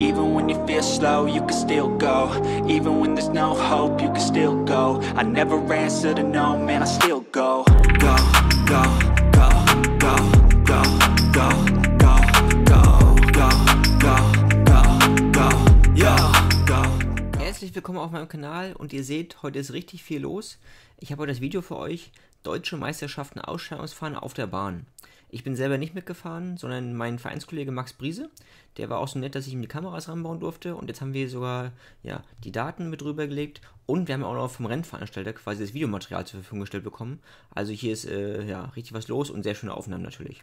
Even when you feel slow, you can still go Even when there's no hope, you can still go I never answer to no, man, I still go Go, go, go, go, go, go, Herzlich willkommen auf meinem Kanal und ihr seht, heute ist richtig viel los. Ich habe heute das Video für euch, Deutsche Meisterschaften Ausscheidungsfahren auf der Bahn. Ich bin selber nicht mitgefahren, sondern mein Vereinskollege Max Briese, der war auch so nett, dass ich ihm die Kameras ranbauen durfte. Und jetzt haben wir sogar ja, die Daten mit rübergelegt und wir haben auch noch vom Rennveranstalter quasi das Videomaterial zur Verfügung gestellt bekommen. Also hier ist äh, ja richtig was los und sehr schöne Aufnahmen natürlich.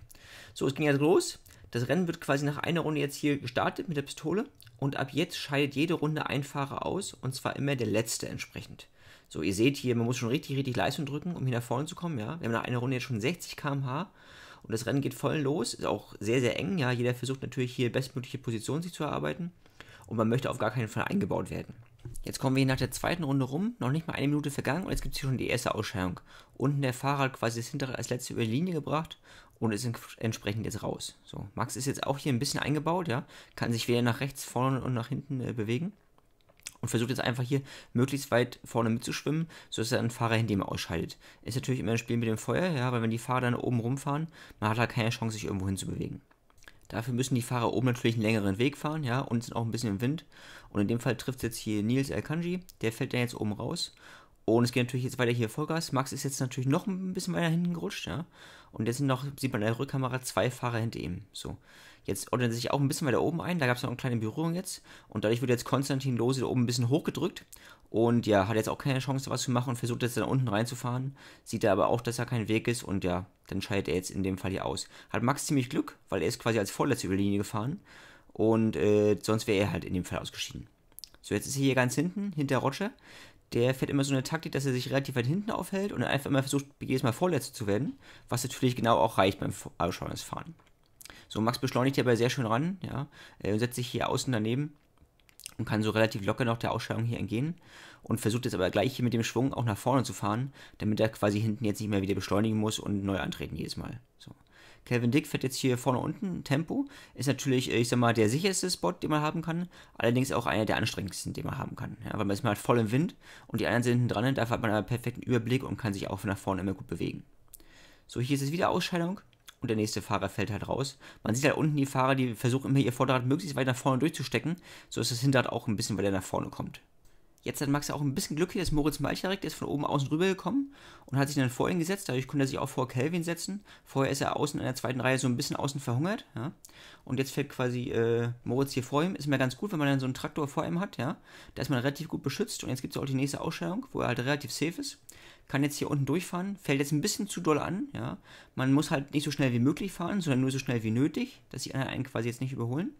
So, es ging jetzt also los. Das Rennen wird quasi nach einer Runde jetzt hier gestartet mit der Pistole und ab jetzt scheidet jede Runde ein Fahrer aus und zwar immer der letzte entsprechend. So, ihr seht hier, man muss schon richtig, richtig Leistung drücken, um hier nach vorne zu kommen, ja. Wir haben nach einer Runde jetzt schon 60 km/h und das Rennen geht voll los, ist auch sehr, sehr eng. Ja, jeder versucht natürlich hier bestmögliche Position sich zu erarbeiten. Und man möchte auf gar keinen Fall eingebaut werden. Jetzt kommen wir hier nach der zweiten Runde rum, noch nicht mal eine Minute vergangen und jetzt gibt es hier schon die erste Ausscheidung. Unten der Fahrer hat quasi das hintere als letzte über die Linie gebracht und ist entsprechend jetzt raus. So, Max ist jetzt auch hier ein bisschen eingebaut, ja, kann sich weder nach rechts, vorne und nach hinten äh, bewegen und versucht jetzt einfach hier möglichst weit vorne mitzuschwimmen, sodass er einen Fahrer hinter ihm ausschaltet. Ist natürlich immer ein Spiel mit dem Feuer, ja, weil wenn die Fahrer dann oben rumfahren, man hat halt keine Chance, sich irgendwo hinzubewegen. Dafür müssen die Fahrer oben natürlich einen längeren Weg fahren, ja, und sind auch ein bisschen im Wind. Und in dem Fall trifft es jetzt hier Nils Elkanji, der fällt dann jetzt oben raus und es geht natürlich jetzt weiter hier Vollgas. Max ist jetzt natürlich noch ein bisschen weiter hinten gerutscht, ja. Und jetzt sind noch, sieht man in der Rückkamera, zwei Fahrer hinter ihm. So. Jetzt ordnet er sich auch ein bisschen weiter oben ein. Da gab es noch eine kleine Berührung jetzt. Und dadurch wird jetzt Konstantin Lose da oben ein bisschen hochgedrückt. Und ja, hat jetzt auch keine Chance, was zu machen und versucht jetzt da unten reinzufahren. Sieht er aber auch, dass da kein Weg ist. Und ja, dann scheidet er jetzt in dem Fall hier aus. Hat Max ziemlich Glück, weil er ist quasi als Vorletzter über die Linie gefahren. Und äh, sonst wäre er halt in dem Fall ausgeschieden. So, jetzt ist er hier ganz hinten, hinter Roger der fährt immer so eine Taktik, dass er sich relativ weit hinten aufhält und einfach immer versucht, jedes Mal Vorletzter zu werden, was natürlich genau auch reicht beim Ausschauen Fahren. So, Max beschleunigt hierbei sehr schön ran, ja, und setzt sich hier außen daneben und kann so relativ locker noch der Ausscheidung hier entgehen und versucht jetzt aber gleich hier mit dem Schwung auch nach vorne zu fahren, damit er quasi hinten jetzt nicht mehr wieder beschleunigen muss und neu antreten jedes Mal. So. Calvin Dick fährt jetzt hier vorne unten Tempo. Ist natürlich, äh, ich sag mal, der sicherste Spot, den man haben kann. Allerdings auch einer der anstrengendsten, den man haben kann. Ja, weil man ist mal halt voll im Wind und die anderen sind hinten dran. Dafür hat man einen perfekten Überblick und kann sich auch von nach vorne immer gut bewegen. So, hier ist es wieder Ausscheidung und der nächste Fahrer fällt halt raus. Man sieht halt unten die Fahrer, die versuchen immer ihr Vorderrad möglichst weit nach vorne durchzustecken, so ist das Hinterrad auch ein bisschen weiter nach vorne kommt. Jetzt hat Max ja auch ein bisschen Glück hier, dass Moritz Malcharek, der ist von oben außen rübergekommen und hat sich dann vor ihn gesetzt. Dadurch konnte er sich auch vor Kelvin setzen. Vorher ist er außen in der zweiten Reihe so ein bisschen außen verhungert. Ja. Und jetzt fällt quasi äh, Moritz hier vor ihm. Ist mir ganz gut, wenn man dann so einen Traktor vor ihm hat. Ja. Da ist man relativ gut beschützt. Und jetzt gibt es auch die nächste Ausscheidung, wo er halt relativ safe ist. Kann jetzt hier unten durchfahren. Fällt jetzt ein bisschen zu doll an. Ja. Man muss halt nicht so schnell wie möglich fahren, sondern nur so schnell wie nötig, dass die anderen einen quasi jetzt nicht überholen.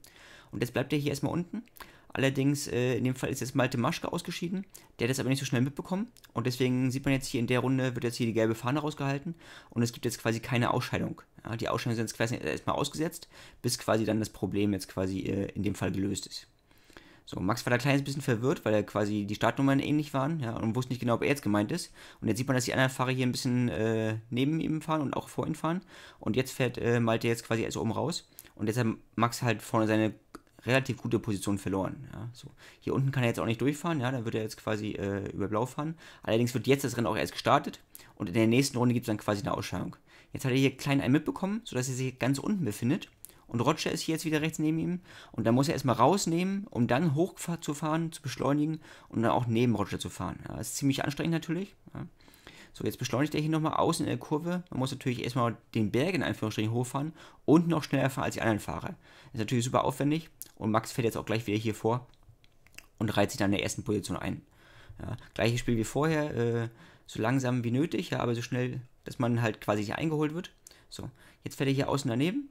Und jetzt bleibt er hier erstmal unten. Allerdings, äh, in dem Fall ist jetzt Malte Maschke ausgeschieden. Der hat das aber nicht so schnell mitbekommen. Und deswegen sieht man jetzt hier in der Runde, wird jetzt hier die gelbe Fahne rausgehalten. Und es gibt jetzt quasi keine Ausscheidung. Ja, die Ausscheidung sind jetzt quasi erstmal ausgesetzt, bis quasi dann das Problem jetzt quasi äh, in dem Fall gelöst ist. So, Max war da ein kleines bisschen verwirrt, weil er quasi die Startnummern ähnlich waren ja, und wusste nicht genau, ob er jetzt gemeint ist. Und jetzt sieht man, dass die anderen Fahrer hier ein bisschen äh, neben ihm fahren und auch vor ihm fahren. Und jetzt fährt äh, Malte jetzt quasi also oben raus. Und jetzt hat Max halt vorne seine relativ gute Position verloren. Ja, so. Hier unten kann er jetzt auch nicht durchfahren, ja, dann wird er jetzt quasi äh, über Blau fahren. Allerdings wird jetzt das Rennen auch erst gestartet und in der nächsten Runde gibt es dann quasi eine Ausscheidung. Jetzt hat er hier klein einen mitbekommen, sodass er sich ganz unten befindet. Und Roger ist hier jetzt wieder rechts neben ihm. Und dann muss er erstmal rausnehmen, um dann hoch zu fahren, zu beschleunigen und dann auch neben Roger zu fahren. Ja, das ist ziemlich anstrengend natürlich. Ja. So, jetzt beschleunigt er hier nochmal außen in der Kurve. Man muss natürlich erstmal den Berg in Anführungsstrichen hochfahren und noch schneller fahren als die anderen Fahrer. Ist natürlich super aufwendig, und Max fährt jetzt auch gleich wieder hier vor und reiht sich dann in der ersten Position ein. Ja, gleiches Spiel wie vorher, äh, so langsam wie nötig, ja, aber so schnell, dass man halt quasi hier eingeholt wird. So, jetzt fährt er hier außen daneben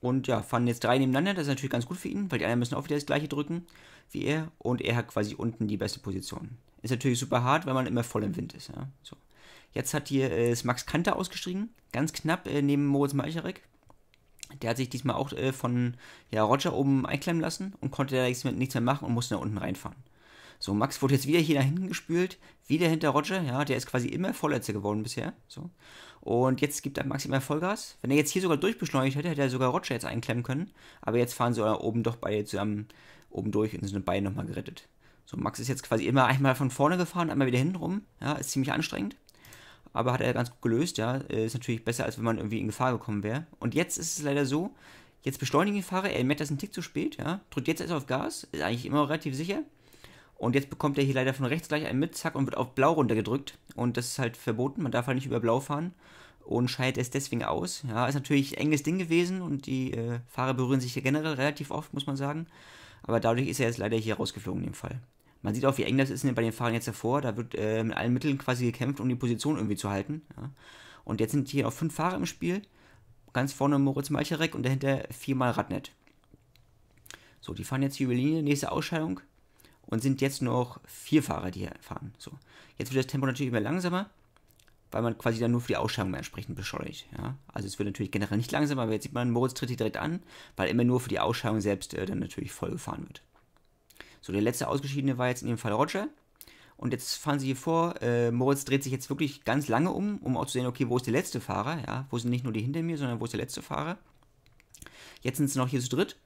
und ja, fahren jetzt drei nebeneinander. Das ist natürlich ganz gut für ihn, weil die anderen müssen auch wieder das gleiche drücken wie er und er hat quasi unten die beste Position. Ist natürlich super hart, weil man immer voll im Wind ist. Ja. So. Jetzt hat hier äh, Max Kanter ausgestiegen. ganz knapp äh, neben Moritz Malcharek. Der hat sich diesmal auch äh, von ja, Roger oben einklemmen lassen und konnte da nichts mehr, machen und musste nach unten reinfahren. So, Max wurde jetzt wieder hier nach hinten gespült, wieder hinter Roger, ja, der ist quasi immer Vorletzter geworden bisher, so. Und jetzt gibt er Max immer Vollgas. Wenn er jetzt hier sogar durchbeschleunigt hätte, hätte er sogar Roger jetzt einklemmen können, aber jetzt fahren sie oben doch beide zusammen oben durch und sind beide nochmal gerettet. So, Max ist jetzt quasi immer einmal von vorne gefahren, einmal wieder hinten rum, ja, ist ziemlich anstrengend aber hat er ganz gut gelöst, ja. Äh, ist natürlich besser, als wenn man irgendwie in Gefahr gekommen wäre. Und jetzt ist es leider so, jetzt beschleunigen die Fahrer, er merkt, das ist ein Tick zu spät, ja. Drückt jetzt erst auf Gas, ist eigentlich immer relativ sicher. Und jetzt bekommt er hier leider von rechts gleich einen mit, zack, und wird auf Blau runtergedrückt. Und das ist halt verboten, man darf halt nicht über Blau fahren. Und scheidet es deswegen aus. Ja, ist natürlich ein enges Ding gewesen und die äh, Fahrer berühren sich hier generell relativ oft, muss man sagen. Aber dadurch ist er jetzt leider hier rausgeflogen in dem Fall. Man sieht auch, wie eng das ist bei den Fahrern jetzt davor. Da wird äh, mit allen Mitteln quasi gekämpft, um die Position irgendwie zu halten. Ja. Und jetzt sind hier noch fünf Fahrer im Spiel. Ganz vorne Moritz Malcherek und dahinter viermal Radnet. So, die fahren jetzt hier über die Linie, nächste Ausscheidung. Und sind jetzt noch vier Fahrer, die hier fahren. So, jetzt wird das Tempo natürlich immer langsamer, weil man quasi dann nur für die Ausscheidung mehr entsprechend beschleunigt. Ja. Also es wird natürlich generell nicht langsamer, aber jetzt sieht man, Moritz tritt hier direkt an, weil immer nur für die Ausscheidung selbst äh, dann natürlich voll gefahren wird. So, der letzte Ausgeschiedene war jetzt in dem Fall Roger. Und jetzt fahren sie hier vor, äh, Moritz dreht sich jetzt wirklich ganz lange um, um auch zu sehen, okay, wo ist der letzte Fahrer? Ja, wo sind nicht nur die hinter mir, sondern wo ist der letzte Fahrer? Jetzt sind sie noch hier zu dritt.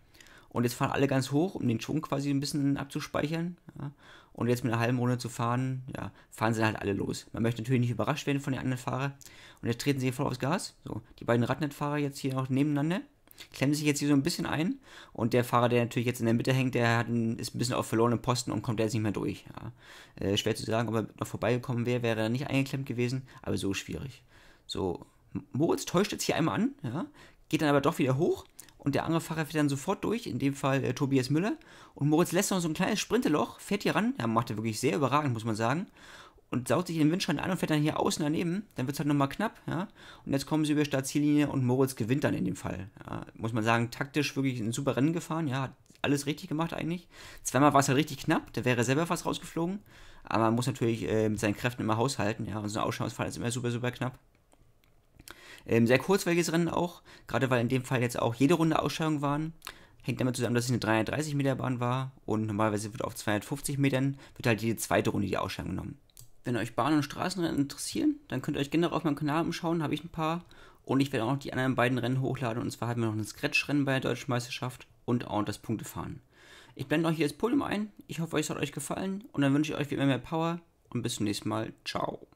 Und jetzt fahren alle ganz hoch, um den Schwung quasi ein bisschen abzuspeichern. Ja. Und jetzt mit einer halben Runde zu fahren, ja, fahren sie halt alle los. Man möchte natürlich nicht überrascht werden von den anderen Fahrern. Und jetzt treten sie hier voll aufs Gas. So, die beiden Radnettfahrer jetzt hier noch nebeneinander klemmen sich jetzt hier so ein bisschen ein und der Fahrer, der natürlich jetzt in der Mitte hängt, der einen, ist ein bisschen auf verlorenen Posten und kommt jetzt nicht mehr durch. Ja. Äh, schwer zu sagen, ob er noch vorbeigekommen wäre, wäre er nicht eingeklemmt gewesen, aber so schwierig. So, Moritz täuscht jetzt hier einmal an, ja, geht dann aber doch wieder hoch und der andere Fahrer fährt dann sofort durch, in dem Fall äh, Tobias Müller. Und Moritz lässt noch so ein kleines Sprinteloch, fährt hier ran, ja, macht er wirklich sehr überragend, muss man sagen und saugt sich in den Windschatten an und fährt dann hier außen daneben, dann wird es halt nochmal knapp, ja. Und jetzt kommen sie über Startziellinie und Moritz gewinnt dann in dem Fall. Ja? Muss man sagen, taktisch wirklich ein super Rennen gefahren, ja, hat alles richtig gemacht eigentlich. Zweimal war es halt richtig knapp, der wäre selber fast rausgeflogen, aber man muss natürlich äh, mit seinen Kräften immer haushalten, ja, und so ein Ausschauungsfall ist immer super, super knapp. Ähm, sehr kurzweiliges Rennen auch, gerade weil in dem Fall jetzt auch jede Runde Ausscheidungen waren. Hängt damit zusammen, dass es eine 330 Meter Bahn war und normalerweise wird auf 250 Metern wird halt jede zweite Runde die Ausscheidung genommen. Wenn euch Bahn- und Straßenrennen interessieren, dann könnt ihr euch generell auf meinem Kanal umschauen, habe ich ein paar. Und ich werde auch noch die anderen beiden Rennen hochladen. Und zwar haben wir noch ein Scratch-Rennen bei der Deutschen Meisterschaft und auch das Punktefahren. Ich blende euch hier das Podium ein. Ich hoffe, es hat euch gefallen. Und dann wünsche ich euch wie immer mehr Power. Und bis zum nächsten Mal. Ciao.